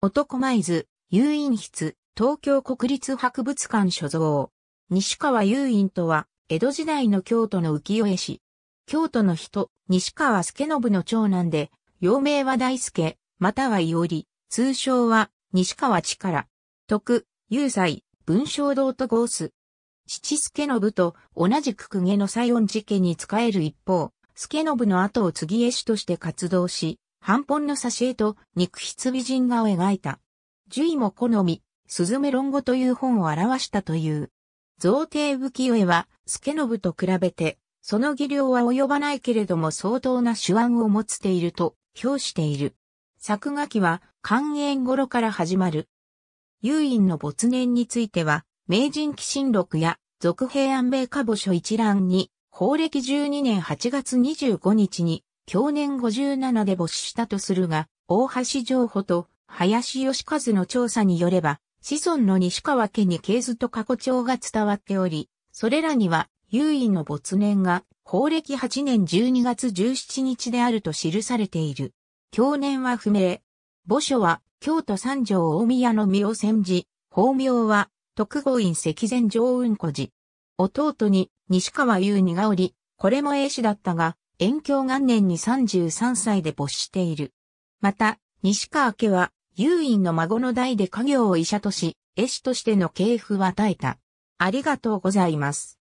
男前図、遊引筆、東京国立博物館所蔵。西川遊引とは、江戸時代の京都の浮世絵師。京都の人、西川助信の長男で、幼名は大助、または伊織、通称は、西川力。徳、有才、文章堂と合す。父助信と同じく公家の西園寺家に仕える一方、助信の後を継ぎ絵師として活動し、半本の挿絵と肉筆美人画を描いた。獣医も好み、スズメ論語という本を表したという。造帝浮世絵は、助信と比べて、その技量は及ばないけれども相当な手腕を持つていると評している。作画期は寛永頃から始まる。遊院の没年については、名人寄進録や、続平安米下墓所一覧に、法暦12年8月25日に、去年57で没したとするが、大橋情報と林義和の調査によれば、子孫の西川家に系図と過去帳が伝わっており、それらには、優位の没年が、法暦8年12月17日であると記されている。去年は不明。墓所は、京都三条大宮の御煎じ、法名は、徳郷院石前上雲古寺。弟に、西川優二がおり、これも英氏だったが、延享元年に33歳で没している。また、西川家は、遊院の孫の代で家業を医者とし、絵師としての系譜を与えた。ありがとうございます。